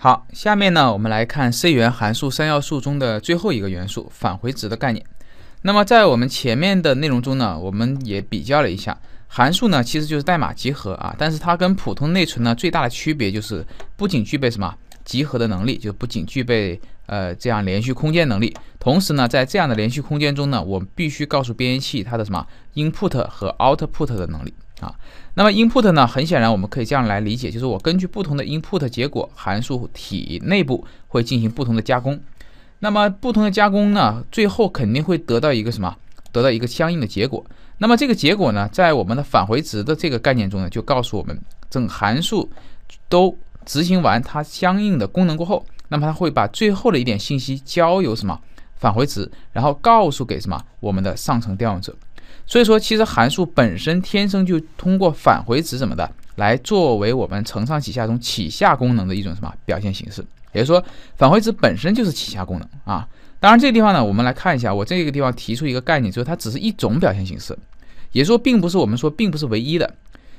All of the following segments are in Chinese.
好，下面呢，我们来看 C 语言函数三要素中的最后一个元素——返回值的概念。那么，在我们前面的内容中呢，我们也比较了一下，函数呢其实就是代码集合啊，但是它跟普通内存呢最大的区别就是，不仅具备什么集合的能力，就不仅具备呃这样连续空间能力，同时呢，在这样的连续空间中呢，我们必须告诉编译器它的什么 input 和 output 的能力。啊，那么 input 呢？很显然，我们可以这样来理解，就是我根据不同的 input 结果，函数体内部会进行不同的加工。那么不同的加工呢，最后肯定会得到一个什么？得到一个相应的结果。那么这个结果呢，在我们的返回值的这个概念中呢，就告诉我们，整函数都执行完它相应的功能过后，那么它会把最后的一点信息交由什么？返回值，然后告诉给什么？我们的上层调用者。所以说，其实函数本身天生就通过返回值什么的来作为我们承上启下中启下功能的一种什么表现形式？也就是说，返回值本身就是启下功能啊。当然，这个地方呢，我们来看一下，我这个地方提出一个概念就是它只是一种表现形式，也说并不是我们说并不是唯一的，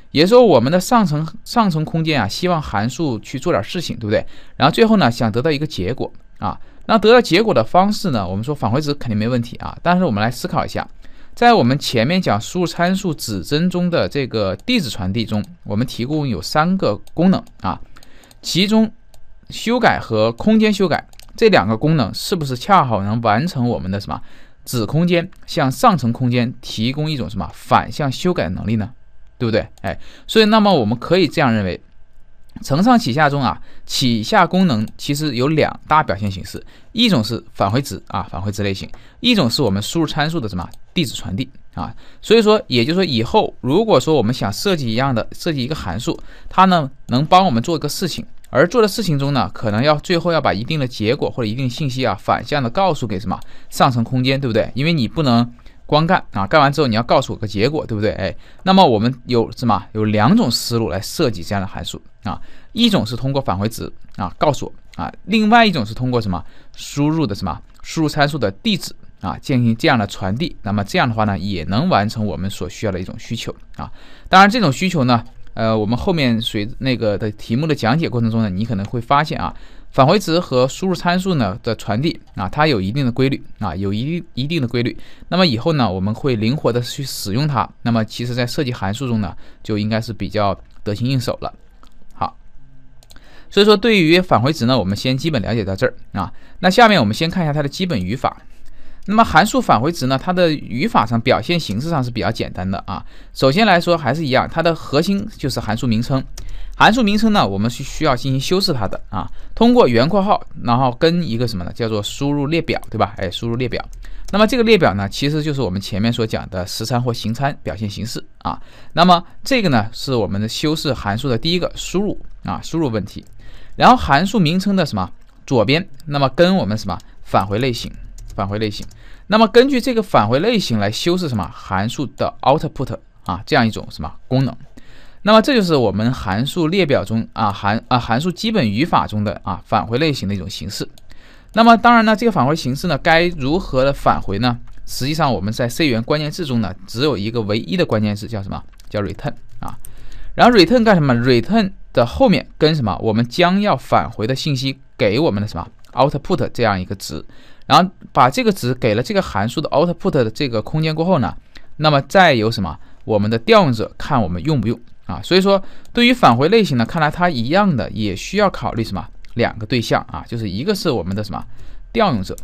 也说我们的上层上层空间啊，希望函数去做点事情，对不对？然后最后呢，想得到一个结果啊，那得到结果的方式呢，我们说返回值肯定没问题啊，但是我们来思考一下。在我们前面讲输入参数指针中的这个地址传递中，我们提供有三个功能啊，其中修改和空间修改这两个功能，是不是恰好能完成我们的什么子空间向上层空间提供一种什么反向修改能力呢？对不对？哎，所以那么我们可以这样认为。承上启下中啊，启下功能其实有两大表现形式，一种是返回值啊，返回值类型；一种是我们输入参数的什么地址传递啊。所以说，也就是说，以后如果说我们想设计一样的设计一个函数，它呢能帮我们做一个事情，而做的事情中呢，可能要最后要把一定的结果或者一定信息啊反向的告诉给什么上层空间，对不对？因为你不能。光干啊，干完之后你要告诉我个结果，对不对？哎，那么我们有什么？有两种思路来设计这样的函数啊。一种是通过返回值啊告诉我啊，另外一种是通过什么输入的什么输入参数的地址啊进行这样的传递。那么这样的话呢，也能完成我们所需要的一种需求啊。当然这种需求呢，呃，我们后面随那个的题目的讲解过程中呢，你可能会发现啊。返回值和输入参数呢的传递啊，它有一定的规律啊，有一一定的规律。那么以后呢，我们会灵活的去使用它。那么其实，在设计函数中呢，就应该是比较得心应手了。好，所以说对于返回值呢，我们先基本了解到这儿啊。那下面我们先看一下它的基本语法。那么函数返回值呢？它的语法上表现形式上是比较简单的啊。首先来说还是一样，它的核心就是函数名称。函数名称呢，我们是需要进行修饰它的啊。通过圆括号，然后跟一个什么呢？叫做输入列表，对吧？哎，输入列表。那么这个列表呢，其实就是我们前面所讲的实参或形参表现形式啊。那么这个呢，是我们的修饰函数的第一个输入啊，输入问题。然后函数名称的什么左边，那么跟我们什么返回类型。返回类型，那么根据这个返回类型来修饰什么函数的 output 啊，这样一种什么功能？那么这就是我们函数列表中啊，函啊函数基本语法中的啊返回类型的一种形式。那么当然呢，这个返回形式呢该如何的返回呢？实际上我们在 C 语言关键字中呢，只有一个唯一的关键字叫什么？叫 return 啊。然后 return 干什么？return 的后面跟什么？我们将要返回的信息给我们的什么 output 这样一个值。然后把这个值给了这个函数的 output 的这个空间过后呢，那么再有什么我们的调用者看我们用不用啊？所以说对于返回类型呢，看来它一样的也需要考虑什么两个对象啊？就是一个是我们的什么调用者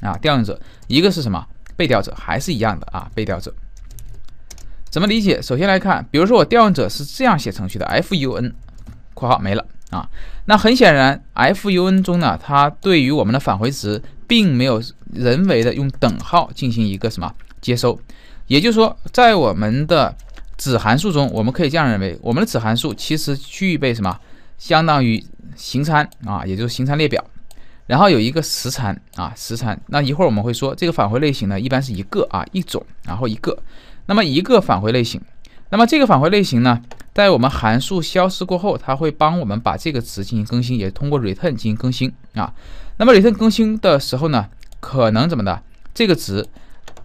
啊，调用者，一个是什么被调者还是一样的啊，被调者怎么理解？首先来看，比如说我调用者是这样写程序的：f u n（ 括号没了）。啊，那很显然，fun 中呢，它对于我们的返回值并没有人为的用等号进行一个什么接收，也就是说，在我们的子函数中，我们可以这样认为，我们的子函数其实具备什么，相当于形参啊，也就是形参列表，然后有一个实参啊，实参，那一会儿我们会说这个返回类型呢，一般是一个啊，一种，然后一个，那么一个返回类型，那么这个返回类型呢？在我们函数消失过后，它会帮我们把这个值进行更新，也通过 return 进行更新啊。那么 return 更新的时候呢，可能怎么的？这个值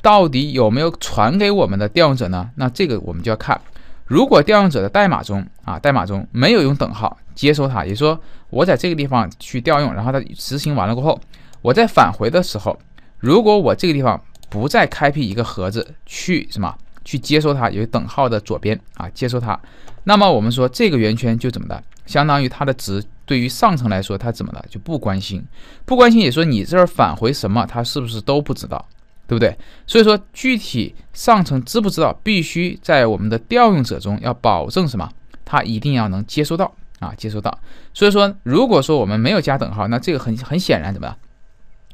到底有没有传给我们的调用者呢？那这个我们就要看，如果调用者的代码中啊，代码中没有用等号接收它，也就说我在这个地方去调用，然后它执行完了过后，我在返回的时候，如果我这个地方不再开辟一个盒子去什么？去接收它，有等号的左边啊，接收它。那么我们说这个圆圈就怎么的，相当于它的值对于上层来说，它怎么的就不关心，不关心也说你这儿返回什么，它是不是都不知道，对不对？所以说具体上层知不知道，必须在我们的调用者中要保证什么，它一定要能接收到啊，接收到。所以说，如果说我们没有加等号，那这个很很显然怎么的，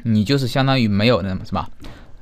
你就是相当于没有那么什么，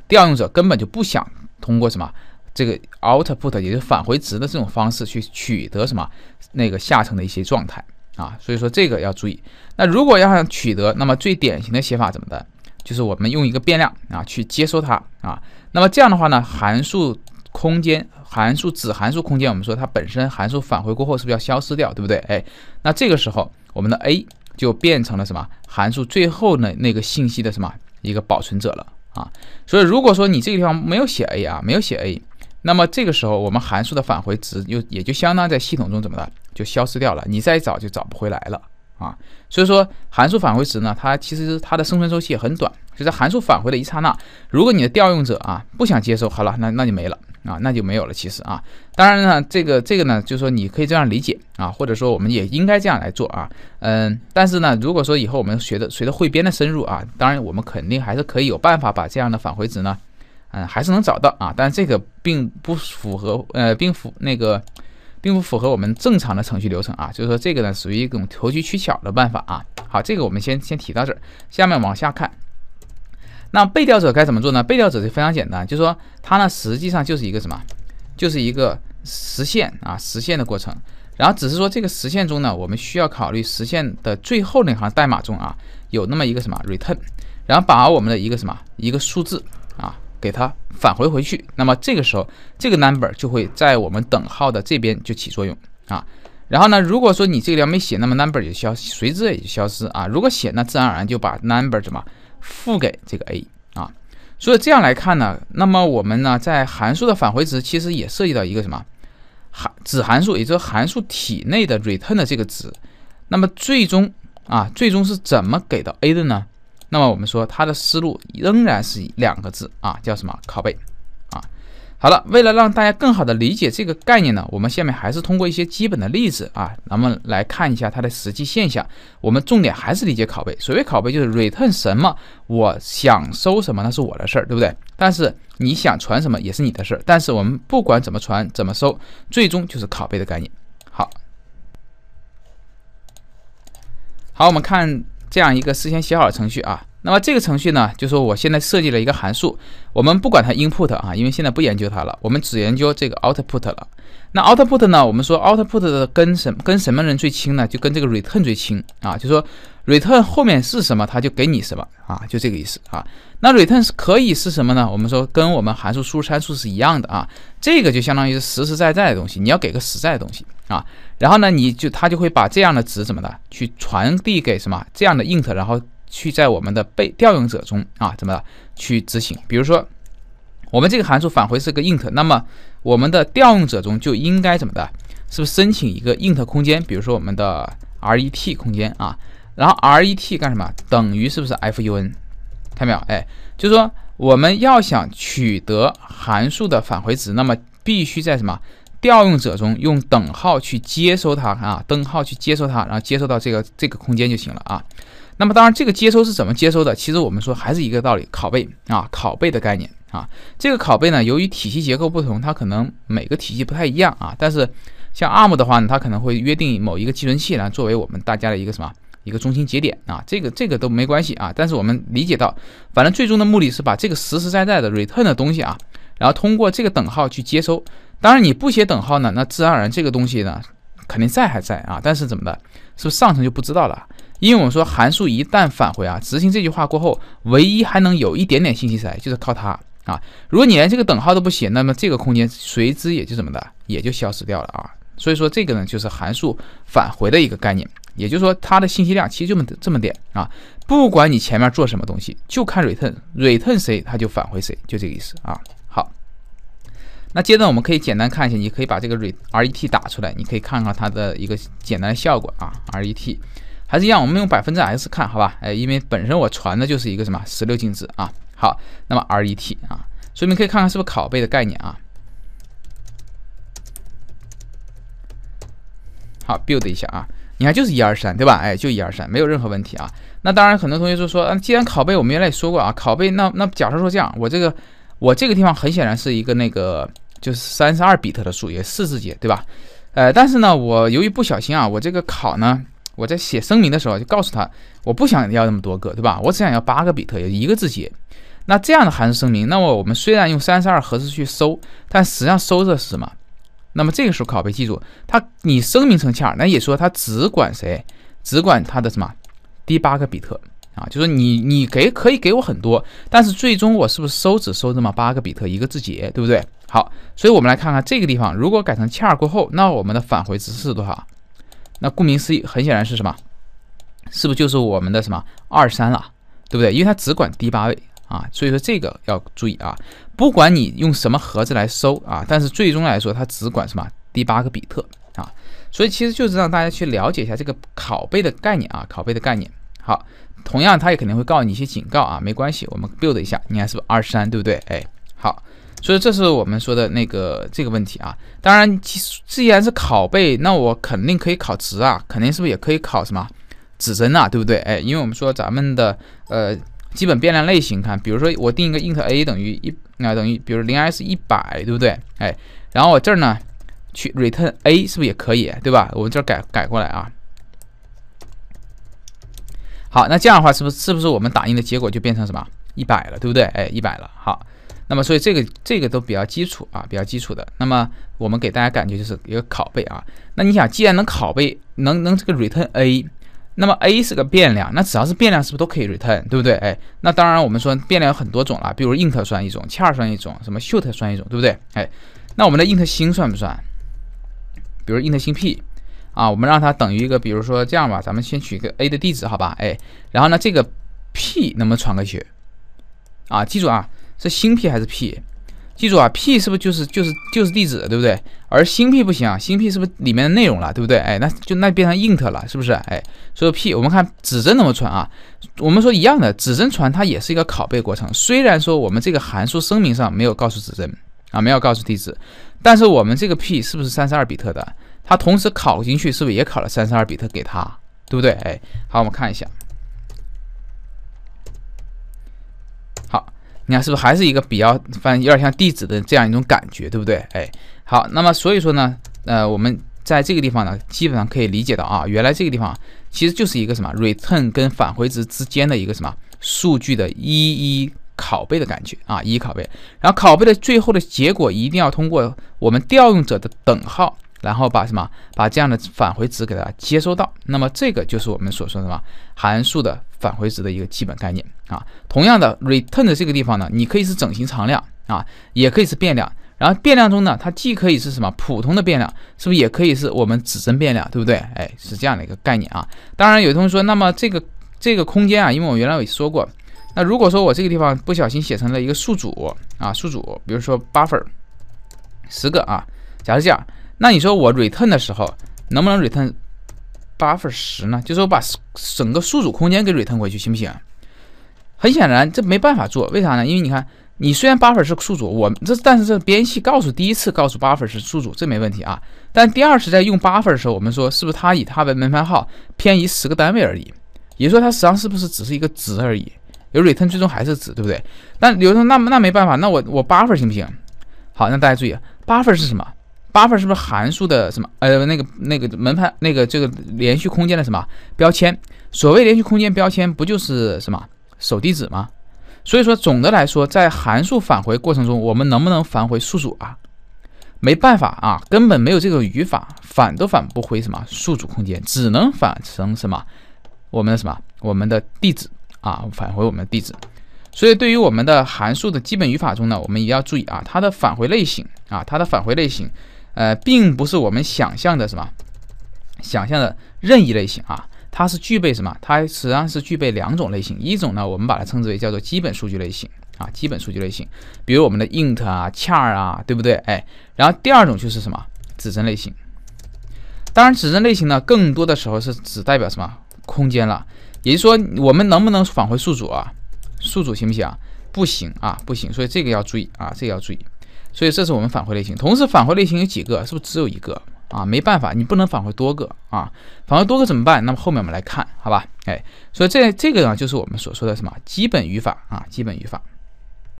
调用者根本就不想通过什么。这个 output 也是返回值的这种方式去取得什么那个下层的一些状态啊，所以说这个要注意。那如果要想取得，那么最典型的写法怎么的？就是我们用一个变量啊去接收它啊。那么这样的话呢，函数空间、函数子函数空间，我们说它本身函数返回过后是不是要消失掉，对不对？哎，那这个时候我们的 a 就变成了什么？函数最后的那个信息的什么一个保存者了啊。所以如果说你这个地方没有写 a 啊，没有写 a。那么这个时候，我们函数的返回值又也就相当在系统中怎么了，就消失掉了，你再找就找不回来了啊。所以说，函数返回值呢，它其实它的生存周期也很短，就在函数返回的一刹那，如果你的调用者啊不想接受，好了，那那就没了啊，那就没有了。其实啊，当然呢，这个这个呢，就是说你可以这样理解啊，或者说我们也应该这样来做啊。嗯，但是呢，如果说以后我们学的随着汇编的深入啊，当然我们肯定还是可以有办法把这样的返回值呢。嗯，还是能找到啊，但这个并不符合，呃，并符那个，并不符合我们正常的程序流程啊。就是说，这个呢属于一种投机取巧的办法啊。好，这个我们先先提到这儿，下面往下看。那被调者该怎么做呢？被调者就非常简单，就是说，它呢实际上就是一个什么，就是一个实现啊，实现的过程。然后只是说，这个实现中呢，我们需要考虑实现的最后那行代码中啊，有那么一个什么 return，然后把我们的一个什么一个数字啊。给它返回回去，那么这个时候这个 number 就会在我们等号的这边就起作用啊。然后呢，如果说你这个地方没写，那么 number 就消，随之也就消失啊。如果写，那自然而然就把 number 怎么付给这个 a 啊。所以这样来看呢，那么我们呢在函数的返回值其实也涉及到一个什么函子函数，也就是函数体内的 return 的这个值。那么最终啊，最终是怎么给到 a 的呢？那么我们说它的思路仍然是两个字啊，叫什么？拷贝啊。好了，为了让大家更好的理解这个概念呢，我们下面还是通过一些基本的例子啊，咱们来看一下它的实际现象。我们重点还是理解拷贝。所谓拷贝就是 return 什么，我想收什么那是我的事儿，对不对？但是你想传什么也是你的事儿。但是我们不管怎么传怎么收，最终就是拷贝的概念。好，好，我们看。这样一个事先写好的程序啊，那么这个程序呢，就说我现在设计了一个函数，我们不管它 input 啊，因为现在不研究它了，我们只研究这个 output 了。那 output 呢？我们说 output 的跟什跟什么人最亲呢？就跟这个 return 最亲啊。就说 return 后面是什么，他就给你什么啊，就这个意思啊。那 return 是可以是什么呢？我们说跟我们函数输入参数是一样的啊。这个就相当于是实实在在的东西，你要给个实在的东西啊。然后呢，你就他就会把这样的值怎么的去传递给什么这样的 int，然后去在我们的被调用者中啊怎么去执行？比如说。我们这个函数返回是个 int，那么我们的调用者中就应该怎么的？是不是申请一个 int 空间？比如说我们的 ret 空间啊。然后 ret 干什么？等于是不是 fun？看到没有？哎，就是说我们要想取得函数的返回值，那么必须在什么调用者中用等号去接收它啊？等号去接收它，然后接收到这个这个空间就行了啊。那么当然，这个接收是怎么接收的？其实我们说还是一个道理，拷贝啊，拷贝的概念。啊，这个拷贝呢，由于体系结构不同，它可能每个体系不太一样啊。但是像 ARM 的话呢，它可能会约定某一个寄存器呢，作为我们大家的一个什么一个中心节点啊。这个这个都没关系啊。但是我们理解到，反正最终的目的是把这个实实在在的 return 的东西啊，然后通过这个等号去接收。当然你不写等号呢，那自然而然这个东西呢肯定在还在啊。但是怎么的，是不是上层就不知道了？因为我们说函数一旦返回啊，执行这句话过后，唯一还能有一点点信息在，就是靠它。啊，如果你连这个等号都不写，那么这个空间随之也就怎么的，也就消失掉了啊。所以说这个呢，就是函数返回的一个概念，也就是说它的信息量其实就这么这么点啊。不管你前面做什么东西，就看 return return 谁，它就返回谁，就这个意思啊。好，那接着我们可以简单看一下，你可以把这个 ret r t 打出来，你可以看看它的一个简单效果啊。ret 还是一样，我们用百分之 s 看好吧，哎，因为本身我传的就是一个什么十六进制啊。好，那么 ret 啊，所以你们可以看看是不是拷贝的概念啊？好，build 一下啊，你看就是一、二、三，对吧？哎，就一、二、三，没有任何问题啊。那当然，很多同学就说，嗯，既然拷贝，我们原来也说过啊，拷贝，那那假设说这样，我这个我这个地方很显然是一个那个就是三十二比特的数，也四字节，对吧？呃，但是呢，我由于不小心啊，我这个拷呢，我在写声明的时候就告诉他，我不想要那么多个，对吧？我只想要八个比特，也就一个字节。那这样的函数声明，那么我们虽然用三十二核字去搜，但实际上搜的是什么？那么这个时候，考贝记住，它你声明成恰，那也说它只管谁，只管它的什么第八个比特啊？就是你你给可以给我很多，但是最终我是不是收只收这么八个比特一个字节，对不对？好，所以我们来看看这个地方，如果改成恰过后，那我们的返回值是多少？那顾名思义，很显然是什么？是不是就是我们的什么二三了，对不对？因为它只管第八位。啊，所以说这个要注意啊，不管你用什么盒子来收啊，但是最终来说，它只管什么第八个比特啊，所以其实就是让大家去了解一下这个拷贝的概念啊，拷贝的概念。好，同样它也肯定会告诉你一些警告啊，没关系，我们 build 一下，你看是不二十三，对不对？哎，好，所以这是我们说的那个这个问题啊。当然，既既然是拷贝，那我肯定可以考值啊，肯定是不是也可以考什么指针啊，对不对？哎，因为我们说咱们的呃。基本变量类型，看，比如说我定一个 int a 等于一，啊等于，比如零 s 一百，对不对？哎，然后我这儿呢，去 return a 是不是也可以，对吧？我们这儿改改过来啊。好，那这样的话是不是不是我们打印的结果就变成什么一百了，对不对？哎，一百了。好，那么所以这个这个都比较基础啊，比较基础的。那么我们给大家感觉就是一个拷贝啊。那你想，既然能拷贝，能能这个 return a。那么 a 是个变量，那只要是变量是不是都可以 return，对不对？哎，那当然我们说变量有很多种了，比如 int 算一种，char 算一种，什么 s h o o t 算一种，对不对？哎，那我们的 int 星算不算？比如 int 星 p 啊，我们让它等于一个，比如说这样吧，咱们先取一个 a 的地址，好吧？哎，然后呢，这个 p 能不能传过去？啊，记住啊，是星 p 还是 p？记住啊，p 是不是就是就是就是地址，对不对？而星 p 不行啊，星 p 是不是里面的内容了，对不对？哎，那就那变成 int 了，是不是？哎，所以 p 我们看指针怎么传啊？我们说一样的，指针传它也是一个拷贝过程。虽然说我们这个函数声明上没有告诉指针啊，没有告诉地址，但是我们这个 p 是不是三十二比特的？它同时拷进去是不是也拷了三十二比特给它，对不对？哎，好，我们看一下。你看是不是还是一个比较，反正有点像地址的这样一种感觉，对不对？哎，好，那么所以说呢，呃，我们在这个地方呢，基本上可以理解到啊，原来这个地方其实就是一个什么 return 跟返回值之间的一个什么数据的一一拷贝的感觉啊，一一拷贝，然后拷贝的最后的结果一定要通过我们调用者的等号，然后把什么把这样的返回值给它接收到，那么这个就是我们所说的什么函数的。返回值的一个基本概念啊，同样的 return 的这个地方呢，你可以是整形常量啊，也可以是变量，然后变量中呢，它既可以是什么普通的变量，是不是也可以是我们指针变量，对不对？哎，是这样的一个概念啊。当然有同学说，那么这个这个空间啊，因为我原来也说过，那如果说我这个地方不小心写成了一个数组啊，数组，比如说 buffer 十个啊，假设这样，那你说我 return 的时候能不能 return？八分十呢？就是我把整个数组空间给 return 回去，行不行？很显然这没办法做，为啥呢？因为你看，你虽然八分是数组，我这但是这编译器告诉第一次告诉八分是数组，这没问题啊。但第二次在用八分的时候，我们说是不是它以它为门牌号偏移十个单位而已？也就说它实际上是不是只是一个值而已？有 return 最终还是值，对不对？但有人说那那没办法，那我我八分行不行？好，那大家注意，八分是什么？八份是不是函数的什么呃那个那个门牌那个这个连续空间的什么标签？所谓连续空间标签不就是什么首地址吗？所以说总的来说，在函数返回过程中，我们能不能返回数组啊？没办法啊，根本没有这个语法，返都返不回什么数组空间，只能返成什么我们的什么我们的地址啊，返回我们的地址。所以对于我们的函数的基本语法中呢，我们也要注意啊，它的返回类型啊，它的返回类型。呃，并不是我们想象的什么，想象的任意类型啊，它是具备什么？它实际上是具备两种类型，一种呢，我们把它称之为叫做基本数据类型啊，基本数据类型，比如我们的 int 啊、char 啊，对不对？哎，然后第二种就是什么？指针类型。当然，指针类型呢，更多的时候是只代表什么空间了。也就是说，我们能不能返回数组啊？数组行不行啊？不行啊，不行。所以这个要注意啊，这个要注意。所以这是我们返回类型。同时，返回类型有几个？是不是只有一个啊？没办法，你不能返回多个啊。返回多个怎么办？那么后面我们来看，好吧？哎，所以这这个呢，就是我们所说的什么基本语法啊，基本语法。